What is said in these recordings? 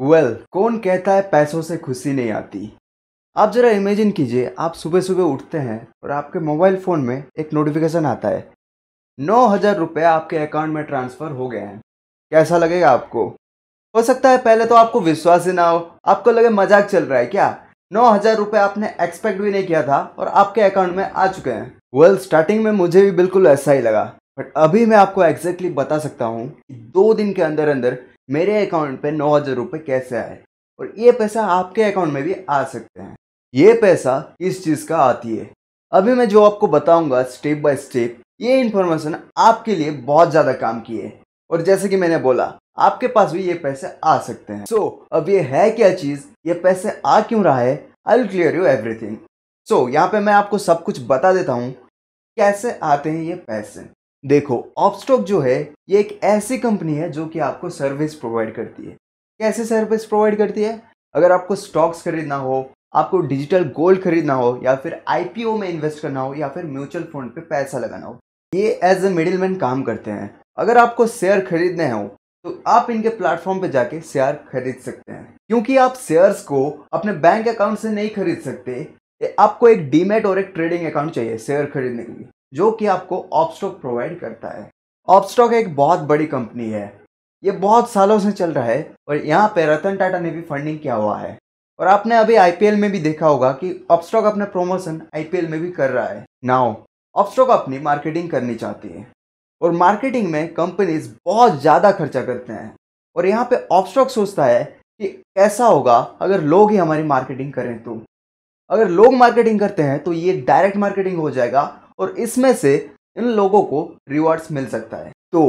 Well well, कौन कहता है पैसों से खुशी नहीं आती आप ज़रा इमेजिन कीजिए आप सुबह सुबह उठते हैं और आपके मोबाइल फ़ोन में एक नोटिफिकेशन आता है नौ हज़ार रुपये आपके अकाउंट में ट्रांसफ़र हो गए हैं कैसा लगेगा आपको हो सकता है पहले तो आपको विश्वास ही ना हो आपको लगे मजाक चल रहा है क्या नौ हज़ार रुपये आपने एक्सपेक्ट भी नहीं किया था और आपके अकाउंट में आ चुके हैं वेल well, स्टार्टिंग में मुझे भी बिल्कुल ऐसा ही लगा बट अभी मैं आपको एग्जैक्टली exactly बता सकता हूँ दो दिन के अंदर अंदर मेरे अकाउंट पे नौ हज़ार रुपये कैसे आए और ये पैसा आपके अकाउंट में भी आ सकते हैं ये पैसा इस चीज़ का आती है अभी मैं जो आपको बताऊंगा स्टेप बाय स्टेप ये इन्फॉर्मेशन आपके लिए बहुत ज़्यादा काम की है और जैसे कि मैंने बोला आपके पास भी ये पैसे आ सकते हैं सो so, अब ये है क्या चीज़ ये पैसे आ क्यों रहा है I will clear you everything so यहाँ पे मैं आपको सब कुछ बता देता हूँ कैसे आते हैं ये पैसे देखो ऑपस्टॉक जो है ये एक ऐसी कंपनी है जो कि आपको सर्विस प्रोवाइड करती है कैसे सर्विस प्रोवाइड करती है अगर आपको स्टॉक्स खरीदना हो आपको डिजिटल गोल्ड खरीदना हो या फिर आईपीओ में इन्वेस्ट करना हो या फिर म्यूचुअल फंड पे पैसा लगाना हो ये एज ए मिडिल काम करते हैं अगर आपको शेयर खरीदने हो तो आप इनके प्लेटफॉर्म पे जाके शेयर खरीद सकते हैं क्योंकि आप शेयर्स को अपने बैंक अकाउंट से नहीं खरीद सकते आपको एक डीमेट और एक ट्रेडिंग अकाउंट चाहिए शेयर खरीदने के लिए जो कि आपको ऑपस्टॉक प्रोवाइड करता है ऑपस्टॉक एक बहुत बड़ी कंपनी है ये बहुत सालों से चल रहा है और यहाँ पे रतन टाटा ने भी फंडिंग किया हुआ है और आपने अभी आईपीएल में भी देखा होगा कि ऑपस्टॉक अपना प्रमोशन आईपीएल में भी कर रहा है नाउ ऑपस्टॉक अपनी मार्केटिंग करनी चाहती है और मार्केटिंग में कंपनीज बहुत ज़्यादा खर्चा करते हैं और यहाँ पे ऑपस्टॉक सोचता है कि कैसा होगा अगर लोग ही हमारी मार्केटिंग करें तो अगर लोग मार्केटिंग करते हैं तो ये डायरेक्ट मार्केटिंग हो जाएगा और इसमें से इन लोगों को रिवार्ड्स मिल सकता है तो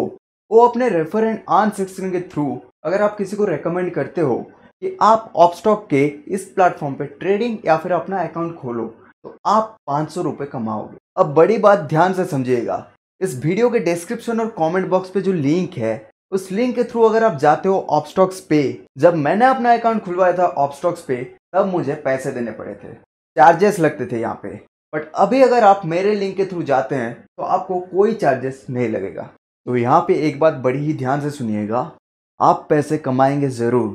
वो अपने रेफर एंड आन सेक्शन के थ्रू अगर आप किसी को रेकमेंड करते हो कि आप ऑपस्टॉक के इस प्लेटफॉर्म पे ट्रेडिंग या फिर अपना अकाउंट खोलो तो आप पाँच सौ कमाओगे अब बड़ी बात ध्यान से समझिएगा इस वीडियो के डिस्क्रिप्शन और कमेंट बॉक्स पे जो लिंक है उस लिंक के थ्रू अगर आप जाते हो ऑपस्टॉक्स पे जब मैंने अपना अकाउंट खुलवाया था ऑपस्टॉक्स पे तब मुझे पैसे देने पड़े थे चार्जेस लगते थे यहाँ पे बट अभी अगर आप मेरे लिंक के थ्रू जाते हैं तो आपको कोई चार्जेस नहीं लगेगा तो यहाँ पे एक बात बड़ी ही ध्यान से सुनिएगा आप पैसे कमाएंगे ज़रूर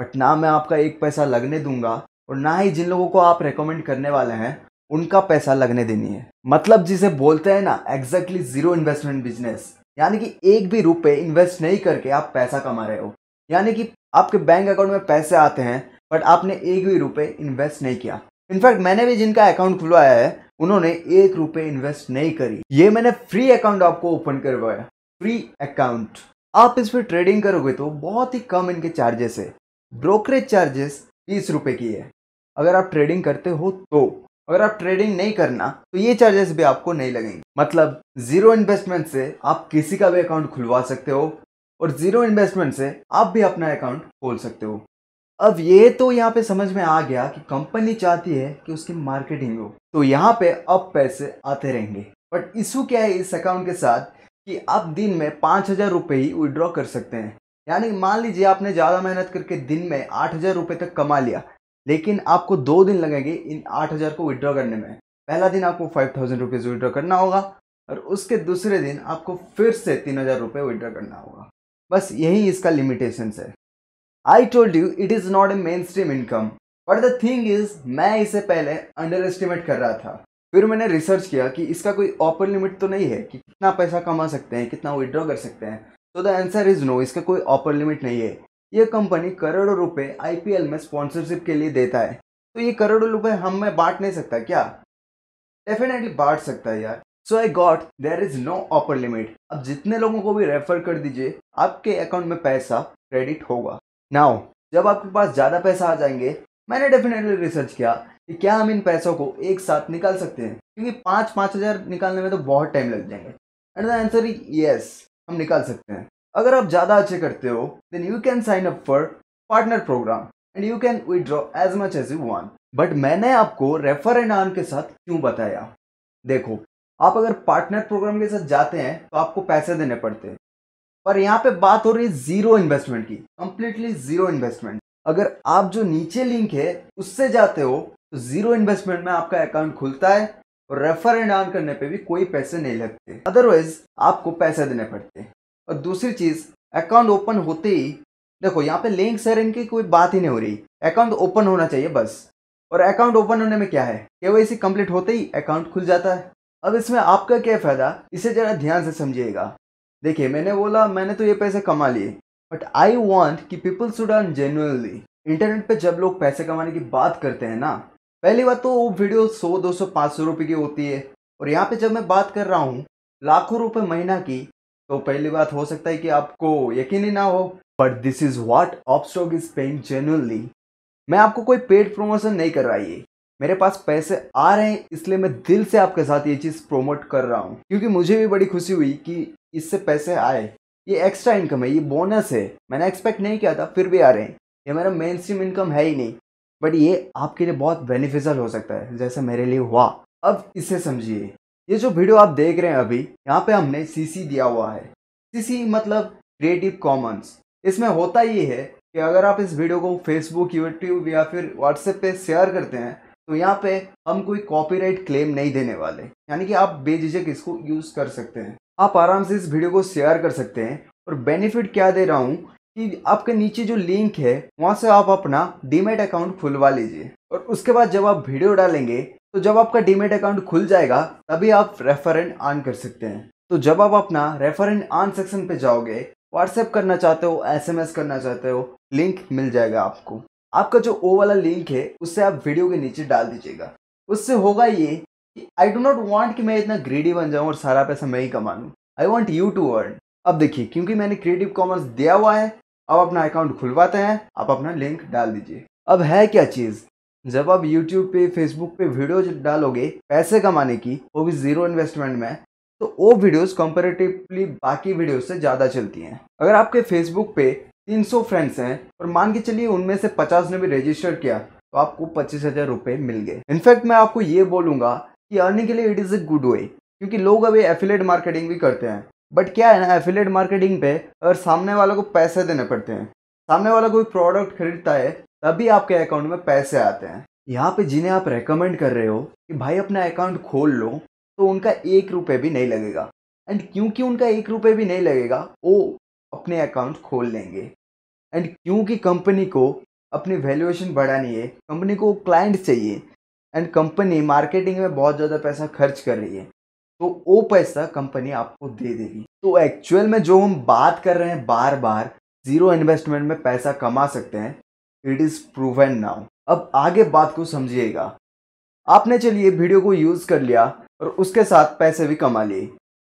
बट ना मैं आपका एक पैसा लगने दूंगा और ना ही जिन लोगों को आप रेकमेंड करने वाले हैं उनका पैसा लगने देनी है मतलब जिसे बोलते हैं ना एग्जैक्टली ज़ीरो इन्वेस्टमेंट बिजनेस यानी कि एक भी रुपये इन्वेस्ट नहीं करके आप पैसा कमा रहे हो यानी कि आपके बैंक अकाउंट में पैसे आते हैं बट आपने एक भी रुपये इन्वेस्ट नहीं किया इनफैक्ट मैंने भी जिनका अकाउंट खुलवाया है उन्होंने एक रुपए इन्वेस्ट नहीं करी ये मैंने फ्री अकाउंट आपको ओपन करवाया फ्री अकाउंट आप इस पर ट्रेडिंग करोगे तो बहुत ही कम इनके चार्जेस है ब्रोकरेज चार्जेस बीस रुपए की है अगर आप ट्रेडिंग करते हो तो अगर आप ट्रेडिंग नहीं करना तो ये चार्जेस भी आपको नहीं लगेंगे मतलब जीरो इन्वेस्टमेंट से आप किसी का भी अकाउंट खुलवा सकते हो और जीरो इन्वेस्टमेंट से आप भी अपना अकाउंट खोल सकते हो अब ये तो यहाँ पे समझ में आ गया कि कंपनी चाहती है कि उसकी मार्केटिंग हो तो यहाँ पे अब पैसे आते रहेंगे बट इशू क्या है इस अकाउंट के साथ कि आप दिन में पाँच हज़ार रुपये ही विड्रॉ कर सकते हैं यानी मान लीजिए आपने ज़्यादा मेहनत करके दिन में आठ हज़ार रुपये तक कमा लिया लेकिन आपको दो दिन लगेंगे इन आठ हज़ार को विड्रॉ करने में पहला दिन आपको फाइव थाउजेंड रुपीज़ विड्रॉ करना होगा और उसके दूसरे दिन आपको फिर से तीन हज़ार रुपये विड्रॉ करना होगा बस यही इसका लिमिटेशंस है I told you it is not a mainstream income but the thing is मैं इसे पहले अंडर एस्टिमेट कर रहा था फिर मैंने रिसर्च किया कि इसका कोई अपर लिमिट तो नहीं है कि कितना पैसा कमा सकते हैं कितना विदड्रॉ कर सकते हैं तो द आंसर इज़ नो इसका कोई अपर लिमिट नहीं है ये कंपनी करोड़ों रुपए आईपीएल में स्पॉन्सरशिप के लिए देता है तो ये करोड़ों रुपए हम में बांट नहीं सकता क्या डेफिनेटली बांट सकता है यार so I got there is no upper limit अब जितने लोगों को भी रेफर कर दीजिए आपके अकाउंट में पैसा क्रेडिट होगा नाउ जब आपके पास ज़्यादा पैसा आ जाएंगे मैंने डेफिनेटली रिसर्च किया कि क्या हम इन पैसों को एक साथ निकाल सकते हैं क्योंकि पाँच पाँच हज़ार निकालने में तो बहुत टाइम लग जाएंगे and the answer is yes हम निकाल सकते हैं अगर आप ज़्यादा अच्छे करते हो then you can sign up for partner program and you can withdraw as much as you want but मैंने आपको रेफर एंड आर्न के साथ क्यों बताया देखो आप अगर पार्टनर प्रोग्राम के साथ जाते हैं तो आपको पैसे देने पड़ते हैं पर यहाँ पे बात हो रही है जीरो इन्वेस्टमेंट की कंप्लीटली जीरो इन्वेस्टमेंट अगर आप जो नीचे लिंक है उससे जाते हो तो जीरो इन्वेस्टमेंट में आपका अकाउंट खुलता है और रेफर एंड ऑन करने पे भी कोई पैसे नहीं लगते अदरवाइज आपको पैसे देने पड़ते हैं और दूसरी चीज अकाउंट ओपन होते ही देखो यहाँ पे लिंक सर इनकी कोई बात ही नहीं हो रही अकाउंट ओपन होना चाहिए बस और अकाउंट ओपन होने में क्या है केवाईसी कंप्लीट होते ही अकाउंट खुल जाता है अब इसमें आपका क्या फायदा इसे जरा ध्यान से समझिएगा देखिए मैंने बोला मैंने तो ये पैसे कमा लिए बट आई वॉन्ट कि people should earn genuinely internet पे जब लोग पैसे कमाने की बात करते हैं ना पहली बात तो वो वीडियो सौ दो सौ पाँच सौ रुपये की होती है और यहाँ पे जब मैं बात कर रहा हूँ लाखों रुपए महीना की तो पहली बात हो सकता है कि आपको यकीन ही ना हो but this is what Opstock is paying genuinely मैं आपको कोई पेड प्रमोशन नहीं कर रहा मेरे पास पैसे आ रहे हैं इसलिए मैं दिल से आपके साथ ये चीज़ प्रोमोट कर रहा हूँ क्योंकि मुझे भी बड़ी खुशी हुई कि इससे पैसे आए ये एक्स्ट्रा इनकम है ये बोनस है मैंने एक्सपेक्ट नहीं किया था फिर भी आ रहे हैं ये मेरा मेन स्ट्रीम इनकम है ही नहीं बट ये आपके लिए बहुत बेनिफिशियल हो सकता है जैसे मेरे लिए हुआ अब इसे समझिए ये जो वीडियो आप देख रहे हैं अभी यहाँ पे हमने सीसी दिया हुआ है सीसी मतलब क्रिएटिव कॉमन्स इसमें होता ये है कि अगर आप इस वीडियो को फेसबुक यूट्यूब या फिर व्हाट्सएप पे शेयर करते हैं तो यहाँ पे हम कोई कॉपीराइट क्लेम नहीं देने वाले यानी कि आप बेझिझक इसको यूज़ कर सकते हैं आप आराम से इस वीडियो को शेयर कर सकते हैं और बेनिफिट क्या दे रहा हूँ कि आपके नीचे जो लिंक है वहाँ से आप अपना डीमेट अकाउंट खुलवा लीजिए और उसके बाद जब आप वीडियो डालेंगे तो जब आपका डीमेट अकाउंट खुल जाएगा तभी आप रेफरेंट ऑन कर सकते हैं तो जब आप अपना रेफरेंट ऑन सेक्शन पे जाओगे व्हाट्सएप करना चाहते हो एसएमएस करना चाहते हो लिंक मिल जाएगा आपको आपका जो ओ वाला लिंक है उससे आप वीडियो के नीचे डाल दीजिएगा उससे होगा ये आई डो नॉट वॉन्ट कि मैं इतना ग्रेडी बन जाऊँ और सारा पैसा मैं ही कमा लूँ I want you to earn अब देखिए क्योंकि मैंने क्रिएटिव कॉमर्स दिया हुआ है अब अपना अकाउंट खुलवाते हैं आप अपना लिंक डाल दीजिए अब है क्या चीज़ जब आप यूट्यूब पे फेसबुक पे वीडियोज डालोगे पैसे कमाने की वो भी ज़ीरो इन्वेस्टमेंट में तो वो वीडियोज़ कंपेरेटिवली बाकी वीडियोज से ज़्यादा चलती हैं अगर आपके फेसबुक पे 300 फ्रेंड्स हैं और मान के चलिए उनमें से 50 ने भी रजिस्टर किया तो आपको पच्चीस हज़ार रुपये मिल गए इनफैक्ट मैं आपको ये बोलूँगा कि अर्निंग के लिए it is a good way क्योंकि लोग अभी एफिलेट मार्केटिंग भी करते हैं बट क्या है ना एफिलेट मार्केटिंग पे अगर सामने वाले को पैसे देने पड़ते हैं सामने वाला कोई प्रोडक्ट खरीदता है तभी आपके अकाउंट में पैसे आते हैं यहाँ पे जिन्हें आप रेकमेंड कर रहे हो कि भाई अपना अकाउंट खोल लो तो उनका एक रुपये भी नहीं लगेगा एंड क्योंकि उनका एक रुपये भी नहीं लगेगा वो अपने अकाउंट खोल लेंगे एंड क्योंकि कंपनी को अपनी वैल्यूएशन बढ़ानी है कंपनी को क्लाइंट चाहिए एंड कंपनी मार्केटिंग में बहुत ज़्यादा पैसा खर्च कर रही है तो वो पैसा कंपनी आपको दे देगी तो एक्चुअल में जो हम बात कर रहे हैं बार बार ज़ीरो इन्वेस्टमेंट में पैसा कमा सकते हैं इट इज़ प्रूवन नाउ अब आगे बात को समझिएगा आपने चलिए वीडियो को यूज़ कर लिया और उसके साथ पैसे भी कमा लिए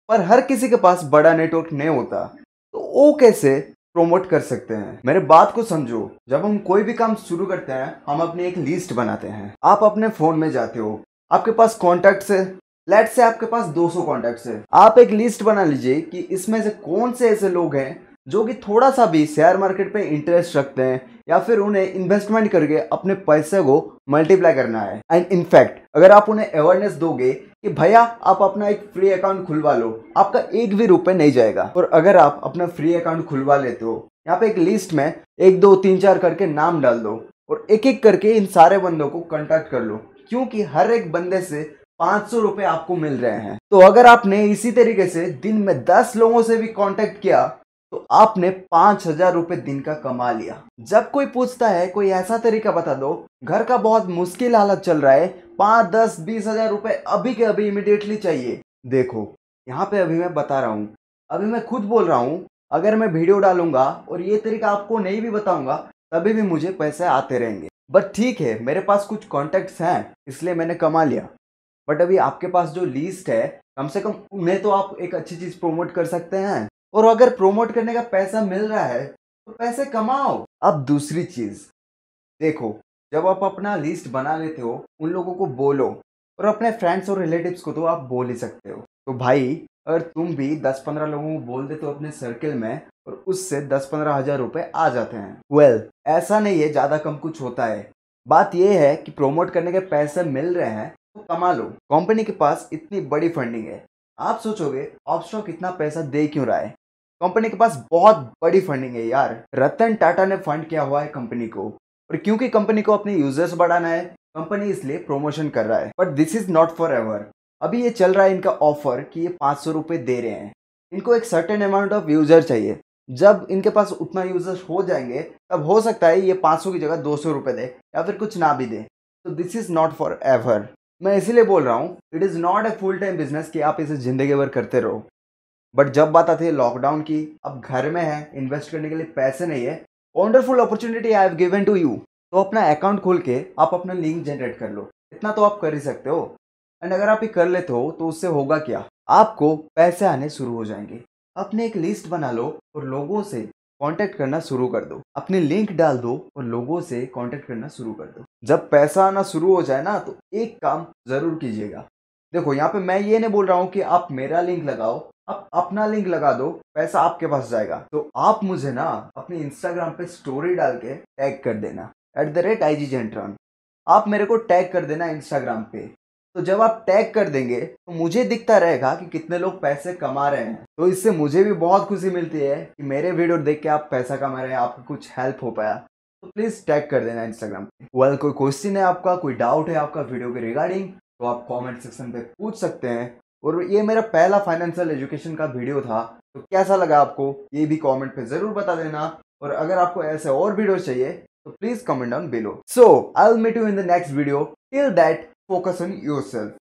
पर हर किसी के पास बड़ा नेटवर्क नहीं होता तो वो कैसे प्रोमोट कर सकते हैं मेरे बात को समझो जब हम कोई भी काम शुरू करते हैं हम अपने एक लिस्ट बनाते हैं आप अपने फ़ोन में जाते हो आपके पास कॉन्टेक्ट है लेट से आपके पास 200 सौ कॉन्टेक्ट है आप एक लिस्ट बना लीजिए कि इसमें से कौन से ऐसे लोग हैं जो कि थोड़ा सा भी शेयर मार्केट पे इंटरेस्ट रखते हैं या फिर उन्हें इन्वेस्टमेंट करके अपने पैसे को मल्टीप्लाई करना है एंड इनफैक्ट अगर आप उन्हें अवेयरनेस दोगे कि भैया आप अपना एक फ्री अकाउंट खुलवा लो आपका एक भी रुपए नहीं जाएगा और अगर आप अपना फ्री अकाउंट खुलवा लेते हो यहाँ पे एक लिस्ट में एक दो तीन चार करके नाम डाल दो और एक एक करके इन सारे बंदों को कंटेक्ट कर लो क्योंकि हर एक बंदे से पाँच सौ रुपये आपको मिल रहे हैं तो अगर आपने इसी तरीके से दिन में दस लोगों से भी कांटेक्ट किया तो आपने पांच हजार रूपए दिन का कमा लिया जब कोई पूछता है कोई ऐसा तरीका बता दो घर का बहुत मुश्किल हालत चल रहा है पांच दस बीस हजार रूपए अभी के अभी इमिडिएटली चाहिए देखो यहाँ पे अभी मैं बता रहा हूँ अभी मैं खुद बोल रहा हूँ अगर मैं वीडियो डालूंगा और ये तरीका आपको नहीं भी बताऊंगा तभी भी मुझे पैसे आते रहेंगे बट ठीक है मेरे पास कुछ कॉन्टेक्ट हैं इसलिए मैंने कमा लिया बट अभी आपके पास जो लिस्ट है कम से कम उन्हें तो आप एक अच्छी चीज़ प्रोमोट कर सकते हैं और अगर प्रोमोट करने का पैसा मिल रहा है तो पैसे कमाओ अब दूसरी चीज देखो जब आप अपना लिस्ट बना लेते हो उन लोगों को बोलो और अपने फ्रेंड्स और रिलेटिव्स को तो आप बोल ही सकते हो तो भाई अगर तुम भी दस पंद्रह लोगों को बोल देते हो अपने सर्किल में और उससे दस पंद्रह हजार रुपये आ जाते हैं वेल well, ऐसा नहीं है ज़्यादा कम कुछ होता है बात यह है कि प्रोमोट करने के पैसे मिल रहे हैं तो कमा लो कंपनी के पास इतनी बड़ी फंडिंग है आप सोचोगे ऑप्शन कितना पैसा दे क्यों रहा है कंपनी के पास बहुत बड़ी फंडिंग है यार रतन टाटा ने फंड किया हुआ है कंपनी को और क्योंकि कंपनी को अपने यूजर्स बढ़ाना है कंपनी इसलिए प्रमोशन कर रहा है but this is not forever अभी ये चल रहा है इनका ऑफर कि ये पाँच सौ रुपये दे रहे हैं इनको एक सर्टेन अमाउंट ऑफ यूजर चाहिए जब इनके पास उतना यूजर्स हो जाएंगे तब हो सकता है ये पाँच सौ की जगह दो सौ रुपये दे या फिर कुछ ना भी दे तो this is not forever मैं इसीलिए बोल रहा हूँ it is not a full time business कि आप इसे ज़िंदगी भर करते रहो बट जब बात आती है लॉकडाउन की अब घर में है इन्वेस्ट करने के लिए पैसे नहीं है wonderful opportunity I have given to you तो अपना अकाउंट खोल के आप अपना लिंक जनरेट कर लो इतना तो आप कर ही सकते हो एंड अगर आप ये कर लेते हो तो उससे होगा क्या आपको पैसे आने शुरू हो जाएंगे अपने एक लिस्ट बना लो और लोगों से कांटेक्ट करना शुरू कर दो अपने लिंक डाल दो और लोगों से कांटेक्ट करना शुरू कर दो जब पैसा आना शुरू हो जाए ना तो एक काम ज़रूर कीजिएगा देखो यहाँ पे मैं ये नहीं बोल रहा हूँ कि आप मेरा लिंक लगाओ आप अपना लिंक लगा दो पैसा आपके पास जाएगा तो आप मुझे ना अपने इंस्टाग्राम पे स्टोरी डाल के टैग कर देना at the rate I G Gentron आप मेरे को टैग कर देना इंस्टाग्राम पे तो जब आप टैग कर देंगे तो मुझे दिखता रहेगा कि कितने लोग पैसे कमा रहे हैं तो इससे मुझे भी बहुत खुशी मिलती है कि मेरे वीडियो देख के आप पैसा कमा रहे हैं आपको कुछ हेल्प हो पाया तो प्लीज़ टैग कर देना इंस्टाग्राम पे वेल कोई क्वेश्चन है आपका कोई डाउट है आपका वीडियो के रिगार्डिंग तो आप कॉमेंट सेक्शन पे पूछ सकते हैं और ये मेरा पहला फाइनेंशियल एजुकेशन का वीडियो था तो कैसा लगा आपको ये भी कॉमेंट पे ज़रूर बता देना और अगर आपको ऐसे और वीडियो चाहिए तो please comment down below so I will meet you in the next video till that Focus on yourself.